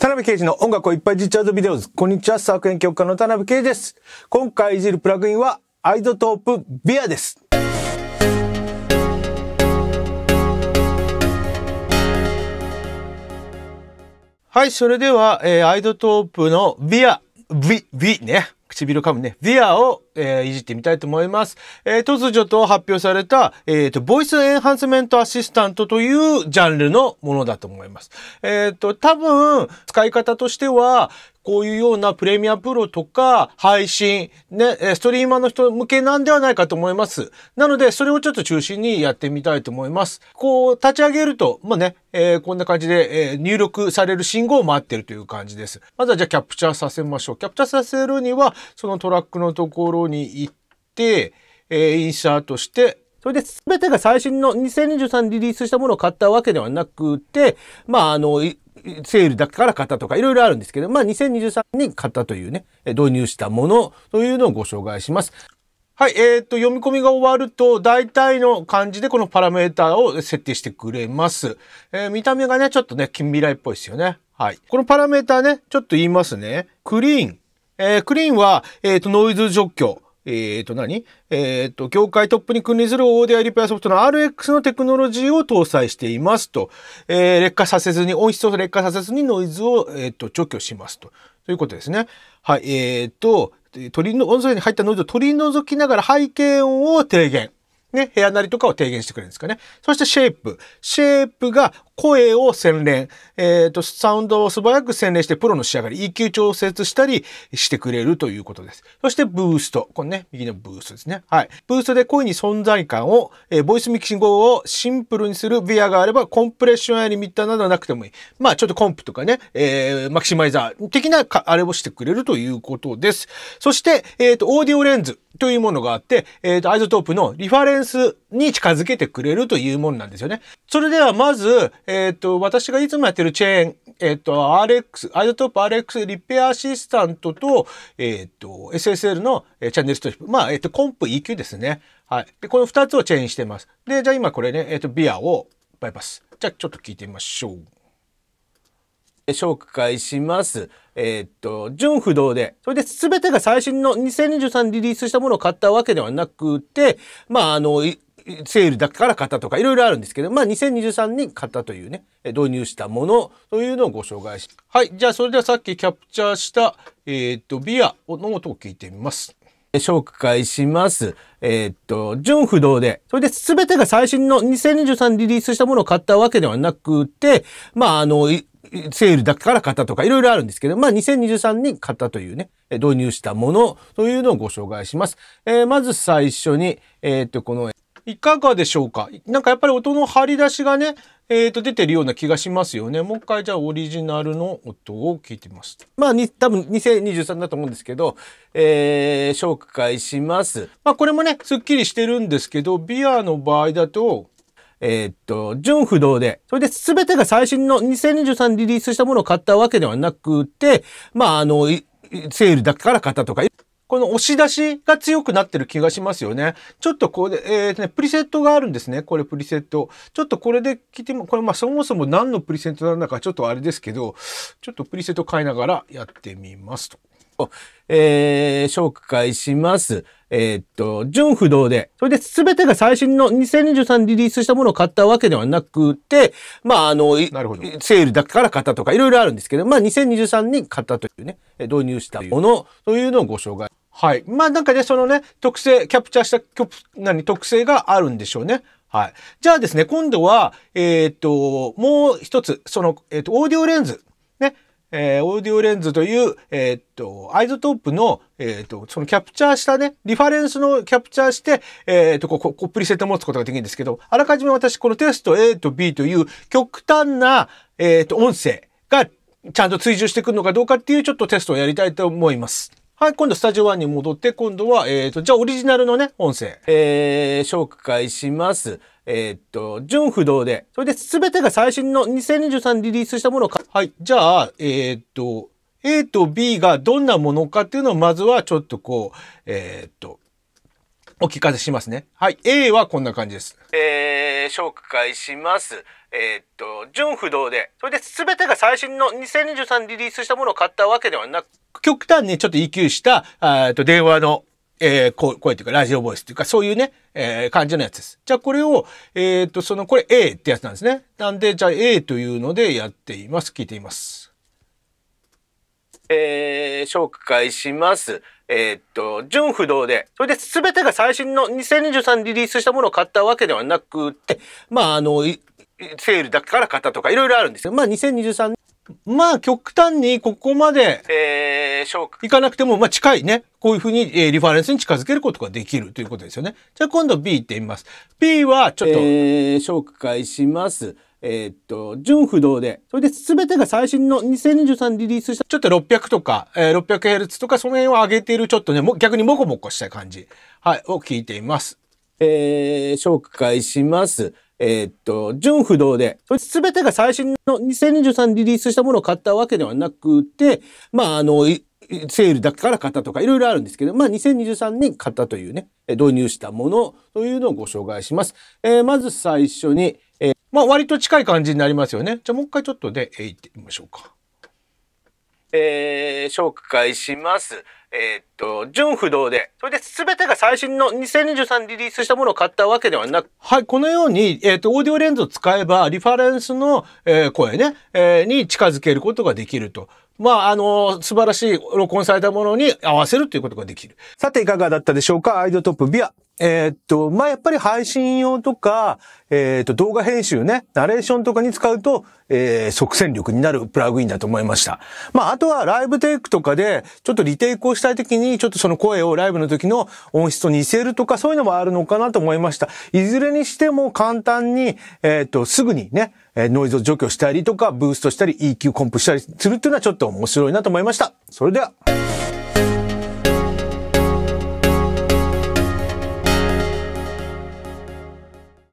田辺啓二の音楽をいっぱいじっちゃうビデオズ。こんにちは、作編曲家の田辺啓二です。今回いじるプラグインは、アイドトープビアです。はい、それでは、えー、アイドトープのビア、ビ、ビね。唇噛むね、ディアを、えー、いじってみたいと思います。えー、突如と発表された、えっ、ー、と、ボイスエンハンスメントアシスタントというジャンルのものだと思います。えっ、と、多分、使い方としては、こういうようなプレミアプロとか配信、ね、ストリーマーの人向けなんではないかと思います。なので、それをちょっと中心にやってみたいと思います。こう、立ち上げると、まあね、えー、こんな感じで、えー、入力される信号を待ってるという感じです。まずはじゃあキャプチャーさせましょう。キャプチャーさせるには、そのトラックのところに行って、えー、インサートして、それで全てが最新の2023リリースしたものを買ったわけではなくて、まあ、あの、セールだから買ったとかいろいろあるんですけど、まあ2023年に買ったというね、導入したものというのをご紹介します。はい、えっ、ー、と、読み込みが終わると、大体の感じでこのパラメータを設定してくれます。えー、見た目がね、ちょっとね、近未来っぽいですよね。はい。このパラメータね、ちょっと言いますね。クリーン。えー、クリーンは、えっ、と、ノイズ除去。えっ、ー、と何、えっ、ー、と、業界トップに君臨するオーディアリペアソフトの RX のテクノロジーを搭載していますと。えー、劣化させずに、音質を劣化させずにノイズを、えっ、ー、と、除去しますと。ということですね。はい、えっ、と、鳥の、音声に入ったノイズを取り除きながら背景音を低減。ね、部屋なりとかを提言してくれるんですかね。そしてシェイプ。シェイプが声を洗練。えっ、ー、と、サウンドを素早く洗練してプロの仕上がり、EQ 調節したりしてくれるということです。そしてブースト。このね、右のブーストですね。はい。ブーストで声に存在感を、えー、ボイスミキシングをシンプルにするビアがあれば、コンプレッションやリミッターなどなくてもいい。まあ、ちょっとコンプとかね、えー、マキシマイザー的なあれをしてくれるということです。そして、えっ、と、オーディオレンズ。というものがあって、えっ、ー、と、アイゾトープのリファレンスに近づけてくれるというものなんですよね。それではまず、えっ、ー、と、私がいつもやってるチェーン、えっ、ー、と、RX、アイゾトープ RX リペアアシスタントと、えっ、と、SSL のチャンネルストリップ。まあ、えっ、と、コンプ EQ ですね。はい。で、この2つをチェーンしてます。で、じゃあ今これね、えっ、と、ビアをバイパス。じゃあちょっと聞いてみましょう。紹介します。えー、っと、純不動で、それで全てが最新の2023リリースしたものを買ったわけではなくて、まあ、あの、セールだから買ったとかいろいろあるんですけど、まあ2023に買ったというね、導入したものというのをご紹介しはい、じゃあそれではさっきキャプチャーした、えー、っと、ビアの音を聞いてみます。紹介します。えー、っと、純不動で、それで全てが最新の2023リリースしたものを買ったわけではなくて、まあ、あの、セールだから買ったとかいろいろあるんですけど、まあ2023に買ったというね、導入したものというのをご紹介します。えー、まず最初に、えー、っと、この、いかがでしょうかなんかやっぱり音の張り出しがね、えー、と出てるような気がしますよね。もう一回じゃあオリジナルの音を聞いてみます。まあ多分2023だと思うんですけど、えー、紹介します。まあこれもね、すっきりしてるんですけど、ビアの場合だと、えー、っと、純不動で、それで全てが最新の2023リリースしたものを買ったわけではなくて、まあ、あの、セールだから買ったとか、この押し出しが強くなってる気がしますよね。ちょっとこれ、えー、ね、プリセットがあるんですね。これプリセット。ちょっとこれで聞いても、これまあそもそも何のプリセットなのかちょっとあれですけど、ちょっとプリセット変えながらやってみますと。えー、紹介します。えー、っと、純不動で、それで全てが最新の2023リリースしたものを買ったわけではなくて、まあ、あの、セールだから買ったとか、いろいろあるんですけど、まあ、2023に買ったというね、導入したものというのをご紹介。はい。まあ、なんかね、そのね、特性、キャプチャーした、何、特性があるんでしょうね。はい。じゃあですね、今度は、えー、っと、もう一つ、その、えー、っと、オーディオレンズ。えー、オーディオレンズという、えー、っと、アイゾトープの、えー、っと、そのキャプチャーしたね、リファレンスのキャプチャーして、えっと、こう、こう、プリセット持つことができるんですけど、あらかじめ私、このテスト A と B という極端な、えっと、音声がちゃんと追従してくるのかどうかっていうちょっとテストをやりたいと思います。はい、今度スタジオ1に戻って、今度は、えっ、ー、と、じゃあオリジナルのね、音声、えー、紹介します。えー、っと、純不動で、それで全てが最新の2023リリースしたものか。はい、じゃあ、えー、っと、A と B がどんなものかっていうのをまずはちょっとこう、えっと、お聞かせしますね。はい。A はこんな感じです。えー、紹介します。えー、っと、純不動で。それで全てが最新の2023リリースしたものを買ったわけではなく、極端にちょっと EQ した、えっと、電話の、えー、声というか、ラジオボイスというか、そういうね、えー、感じのやつです。じゃあこれを、えー、っと、その、これ A ってやつなんですね。なんで、じゃあ A というのでやっています。聞いています。えー、紹介します。えー、っと、純不動で、それで全てが最新の2023リリースしたものを買ったわけではなくて、まあ、あの、セールだから買ったとかいろいろあるんですよ。まあ、2023まあ、極端にここまで、えー、いかなくても、まあ、近いね。こういうふうに、えー、リファレンスに近づけることができるということですよね。じゃあ、今度 B いってみます。B は、ちょっと、えー、紹介します。えー、っと、純不動で、それで全てが最新の2023リリースした、ちょっと600とか、えー、600Hz とかその辺を上げているちょっとね、も逆にモコモコした感じ、はい、を聞いています。えー、紹介します。えー、っと、純不動で、それ全てが最新の2023リリースしたものを買ったわけではなくて、まあ、あの、セールだから買ったとかいろいろあるんですけど、まあ、2023に買ったというね、導入したものというのをご紹介します。えー、まず最初に、まあ割と近い感じになりますよね。じゃあもう一回ちょっとで、えいってみましょうか。えー、紹介します。えー、っと、純不動で、それで全てが最新の2023リリースしたものを買ったわけではなく。はい、このように、えー、っと、オーディオレンズを使えば、リファレンスの、えー、声ね、えー、に近づけることができると。まあ、あの、素晴らしい録音されたものに合わせるということができる。さて、いかがだったでしょうかアイドトップビア。えー、っと、まあ、やっぱり配信用とか、えー、っと、動画編集ね、ナレーションとかに使うと、えー、即戦力になるプラグインだと思いました。まあ、あとはライブテイクとかで、ちょっとリテイクをしたい時に、ちょっとその声をライブの時の音質と似せるとか、そういうのもあるのかなと思いました。いずれにしても簡単に、えっと、すぐにね、えノイズを除去したりとか、ブーストしたり、EQ コンプしたりするっていうのはちょっと面白いなと思いました。それでは。